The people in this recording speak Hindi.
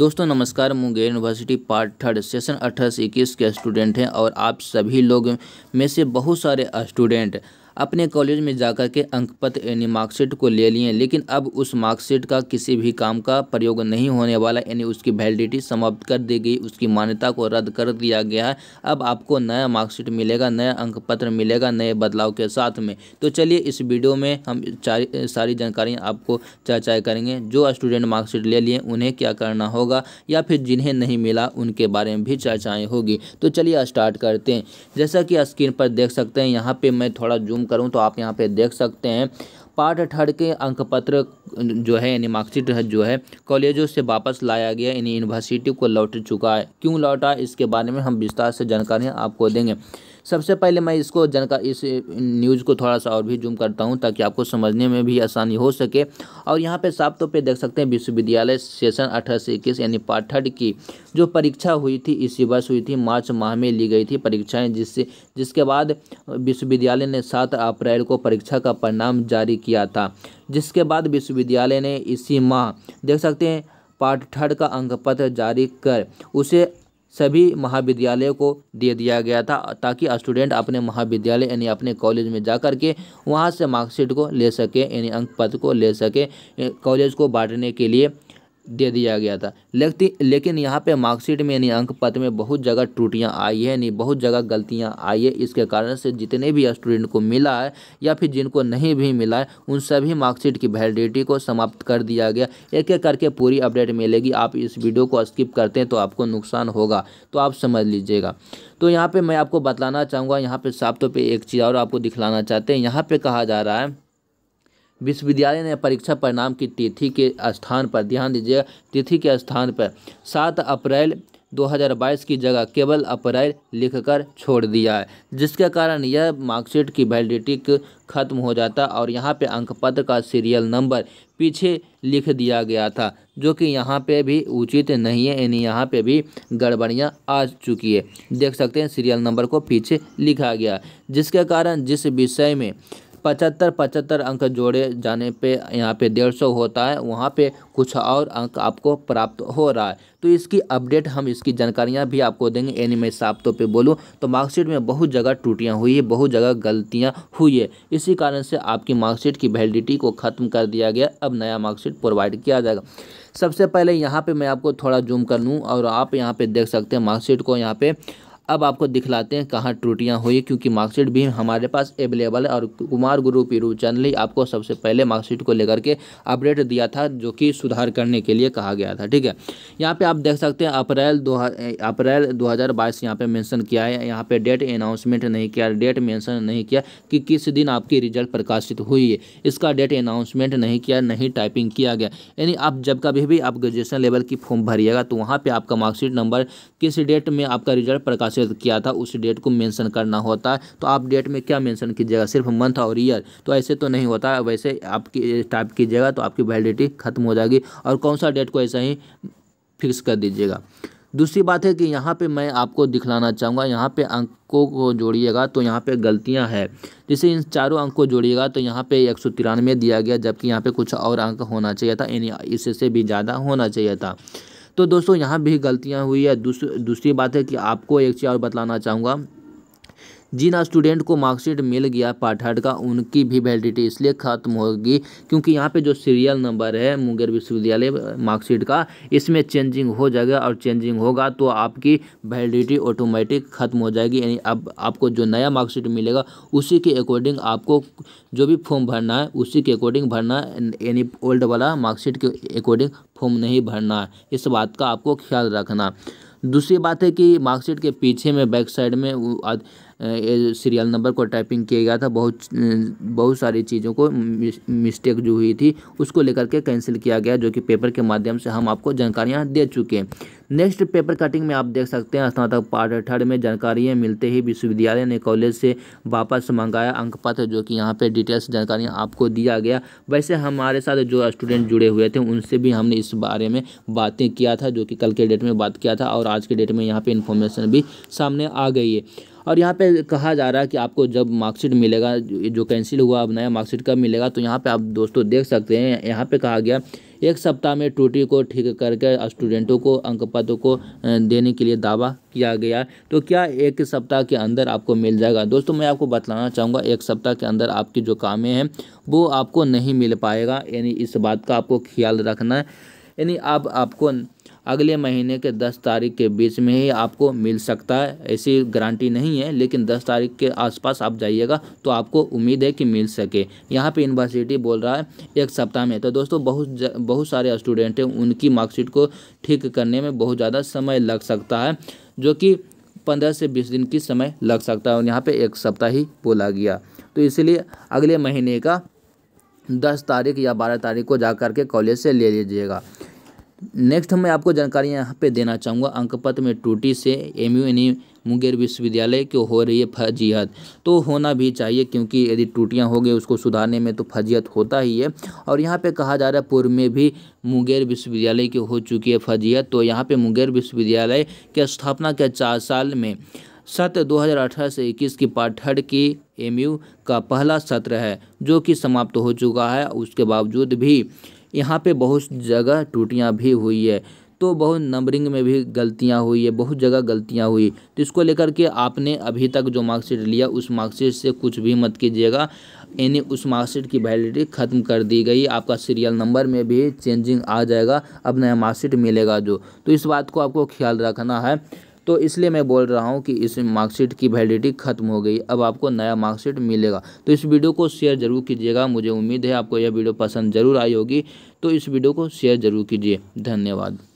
दोस्तों नमस्कार Munger university part third session अट्ठाईस इक्कीस के स्टूडेंट हैं और आप सभी लोग में से बहुत सारे स्टूडेंट अपने कॉलेज में जाकर के अंकपत्र यानी मार्कशीट को ले लिए लेकिन अब उस मार्कशीट का किसी भी काम का प्रयोग नहीं होने वाला यानी उसकी वैलिडिटी समाप्त कर दी गई उसकी मान्यता को रद्द कर दिया गया है अब आपको नया मार्कशीट मिलेगा नया अंकपत्र मिलेगा नए बदलाव के साथ में तो चलिए इस वीडियो में हम सारी जानकारियाँ आपको चर्चा करेंगे जो स्टूडेंट मार्कशीट ले लिए उन्हें क्या करना होगा या फिर जिन्हें नहीं मिला उनके बारे में भी चर्चाएँ होगी तो चलिए स्टार्ट करते हैं जैसा कि स्क्रीन पर देख सकते हैं यहाँ पर मैं थोड़ा जूम ज़ूम करूँ तो आप यहाँ पे देख सकते हैं पार्ट अठारह के पत्र जो है यानी मार्कशीट जो है कॉलेजों से वापस लाया गया यानी यूनिवर्सिटी को लौट चुका है क्यों लौटा इसके बारे में हम विस्तार से जानकारी आपको देंगे सबसे पहले मैं इसको जनका इस न्यूज़ को थोड़ा सा और भी जूम करता हूँ ताकि आपको समझने में भी आसानी हो सके और यहाँ पे साफ तौर तो पे देख सकते हैं विश्वविद्यालय सेशन अठारह से इक्कीस यानी थर्ड की जो परीक्षा हुई थी इसी वर्ष हुई थी मार्च माह में ली गई थी परीक्षाएँ जिससे जिसके बाद विश्वविद्यालय ने सात अप्रैल को परीक्षा का परिणाम जारी किया था जिसके बाद विश्वविद्यालय ने इसी माह देख सकते हैं थर्ड का अंक पत्र जारी कर उसे सभी महाविद्यालयों को दे दिया गया था ताकि स्टूडेंट अपने महाविद्यालय यानी अपने कॉलेज में जा कर के वहाँ से मार्कशीट को ले सके यानी अंक पत्र को ले सके कॉलेज को बांटने के लिए दे दिया गया था लेकिन लेकिन यहाँ पे मार्कशीट में यानी अंक पत्र में बहुत जगह त्रुटियाँ आई है यानी बहुत जगह गलतियाँ आई है इसके कारण से जितने भी स्टूडेंट को मिला है या फिर जिनको नहीं भी मिला है उन सभी मार्कशीट की वैलिडिटी को समाप्त कर दिया गया एक एक करके पूरी अपडेट मिलेगी आप इस वीडियो को स्किप करते हैं तो आपको नुकसान होगा तो आप समझ लीजिएगा तो यहाँ पर मैं आपको बतलाना चाहूँगा यहाँ पर साफ तौर पर एक चीज़ और आपको दिखलाना चाहते हैं यहाँ पर कहा जा रहा है विश्वविद्यालय ने परीक्षा परिणाम की तिथि के स्थान पर ध्यान दीजिए तिथि के स्थान पर सात अप्रैल 2022 की जगह केवल अप्रैल लिखकर छोड़ दिया है जिसके कारण यह मार्कशीट की वैलिडिटी खत्म हो जाता और यहाँ पे अंक पत्र का सीरियल नंबर पीछे लिख दिया गया था जो कि यहाँ पे भी उचित नहीं है यानी यहाँ पे भी गड़बड़ियाँ आ चुकी है देख सकते हैं सीरियल नंबर को पीछे लिखा गया जिसके कारण जिस विषय में पचहत्तर पचहत्तर अंक जोड़े जाने पे यहाँ पे डेढ़ सौ होता है वहाँ पे कुछ और अंक आपको प्राप्त हो रहा है तो इसकी अपडेट हम इसकी जानकारियाँ भी आपको देंगे यानी मैं साफ तौर पर बोलूँ तो मार्कशीट में बहुत जगह टूटियाँ हुई है बहुत जगह गलतियाँ हुई है इसी कारण से आपकी मार्कशीट की वैलिडिटी को ख़त्म कर दिया गया अब नया मार्कशीट प्रोवाइड किया जाएगा सबसे पहले यहाँ पे मैं आपको थोड़ा जूम कर लूँ और आप यहाँ पे देख सकते हैं मार्कशीट को यहाँ पे अब आपको दिखलाते हैं कहाँ त्रुटियाँ हुई क्योंकि मार्कशीट भी हमारे पास अवेलेबल है और कुमार गुरु पीरू चैनल ही आपको सबसे पहले मार्कशीट को लेकर के अपडेट दिया था जो कि सुधार करने के लिए कहा गया था ठीक है यहाँ पर आप देख सकते हैं अप्रैल दो अप्रैल बाईस यहाँ पर मैंसन किया है यहाँ पर डेट अनाउंसमेंट नहीं किया डेट मैंसन नहीं किया कि किस दिन आपकी रिजल्ट प्रकाशित हुई है इसका डेट अनाउंसमेंट नहीं किया नहीं टाइपिंग किया गया यानी आप जब कभी भी आप ग्रेजुएशन लेवल की फॉर्म भरिएगा तो वहाँ पर आपका मार्कशीट नंबर किस डेट में आपका रिजल्ट प्रकाशित ट्रांसफर किया था उस डेट को मेंशन करना होता है तो आप डेट में क्या मेंशन कीजिएगा सिर्फ मंथ और ईयर तो ऐसे तो नहीं होता वैसे आपकी टाइप कीजिएगा तो आपकी वैलिडिटी खत्म हो जाएगी और कौन सा डेट को ऐसा ही फिक्स कर दीजिएगा दूसरी बात है कि यहाँ पे मैं आपको दिखलाना चाहूँगा यहाँ पे अंकों को जोड़िएगा तो यहाँ पे गलतियाँ हैं जैसे इन चारों अंक को जोड़िएगा तो यहाँ पे एक सौ तिरानवे दिया गया जबकि यहाँ पे कुछ और अंक होना चाहिए था यानी इससे भी ज़्यादा होना चाहिए था तो दोस्तों यहाँ भी गलतियाँ हुई है दूसरी बात है कि आपको एक चीज़ और बतलाना चाहूँगा जिन स्टूडेंट को मार्कशीट मिल गया हार्ट का उनकी भी वैलिडिटी इसलिए खत्म होगी क्योंकि यहाँ पे जो सीरियल नंबर है मुंगेर विश्वविद्यालय मार्कशीट का इसमें चेंजिंग हो जाएगा और चेंजिंग होगा तो आपकी वैलिडिटी ऑटोमेटिक खत्म हो जाएगी यानी अब आपको जो नया मार्कशीट मिलेगा उसी के अकॉर्डिंग आपको जो भी फॉर्म भरना है उसी के अकॉर्डिंग भरना यानी ओल्ड वाला मार्कशीट के अकॉर्डिंग फॉर्म नहीं भरना है इस बात का आपको ख्याल रखना दूसरी बात है कि मार्कशीट के पीछे में बैक साइड में सीरियल नंबर को टाइपिंग किया गया था बहुत बहुत सारी चीज़ों को मिस्टेक जो हुई थी उसको लेकर के कैंसिल किया गया जो कि पेपर के माध्यम से हम आपको जानकारियाँ दे चुके हैं नेक्स्ट पेपर कटिंग में आप देख सकते हैं स्नातक पार्ट थर्ड में जानकारियाँ मिलते ही विश्वविद्यालय ने कॉलेज से वापस मंगाया अंक पत्र जो कि यहाँ पे डिटेल्स जानकारियाँ आपको दिया गया वैसे हमारे साथ जो स्टूडेंट जुड़े हुए थे उनसे भी हमने इस बारे में बातें किया था जो कि कल के डेट में बात किया था और आज के डेट में यहाँ पर इन्फॉर्मेशन भी सामने आ गई है और यहाँ पे कहा जा रहा है कि आपको जब मार्कशीट मिलेगा जो कैंसिल हुआ अब नया मार्कशीट कब मिलेगा तो यहाँ पे आप दोस्तों देख सकते हैं यहाँ पे कहा गया एक सप्ताह में टूटी को ठीक करके स्टूडेंटों को अंक पत्र को देने के लिए दावा किया गया तो क्या एक सप्ताह के अंदर आपको मिल जाएगा दोस्तों मैं आपको बतलाना चाहूँगा एक सप्ताह के अंदर आपकी जो कामें हैं वो आपको नहीं मिल पाएगा यानी इस बात का आपको ख्याल रखना है यानी आप आपको अगले महीने के दस तारीख के बीच में ही आपको मिल सकता है ऐसी गारंटी नहीं है लेकिन दस तारीख के आसपास आप जाइएगा तो आपको उम्मीद है कि मिल सके यहाँ पे यूनिवर्सिटी बोल रहा है एक सप्ताह में तो दोस्तों बहुत बहुत सारे स्टूडेंट हैं उनकी मार्कशीट को ठीक करने में बहुत ज़्यादा समय लग सकता है जो कि पंद्रह से बीस दिन की समय लग सकता है और यहाँ पर एक सप्ताह ही बोला गया तो इसलिए अगले महीने का दस तारीख या बारह तारीख को जा कर के कॉलेज से ले लीजिएगा नेक्स्ट मैं आपको जानकारी यहाँ पे देना चाहूँगा अंकपत में टूटी से एम यू यानी मुंगेर विश्वविद्यालय की हो रही है फजीहत तो होना भी चाहिए क्योंकि यदि टूटियाँ हो गई उसको सुधारने में तो फजीहत होता ही है और यहाँ पे कहा जा रहा है पूर्व में भी मुंगेर विश्वविद्यालय की हो चुकी है फजीहत तो यहाँ पर मुंगेर विश्वविद्यालय के स्थापना के चार साल में सत्र दो से इक्कीस की पाठड़ की एम का पहला सत्र है जो कि समाप्त हो चुका है उसके बावजूद भी यहाँ पे बहुत जगह टूटियाँ भी हुई है तो बहुत नंबरिंग में भी गलतियाँ हुई है बहुत जगह गलतियाँ हुई तो इसको लेकर के आपने अभी तक जो मार्कशीट लिया उस मार्कशीट से कुछ भी मत कीजिएगा यानी उस मार्कशीट की वैलिडिटी ख़त्म कर दी गई आपका सीरियल नंबर में भी चेंजिंग आ जाएगा अब नया मार्कशीट मिलेगा जो तो इस बात को आपको ख्याल रखना है तो इसलिए मैं बोल रहा हूँ कि इस मार्कशीट की वैलिडिटी खत्म हो गई अब आपको नया मार्कशीट मिलेगा तो इस वीडियो को शेयर जरूर कीजिएगा मुझे उम्मीद है आपको यह वीडियो पसंद जरूर आई होगी तो इस वीडियो को शेयर जरूर कीजिए धन्यवाद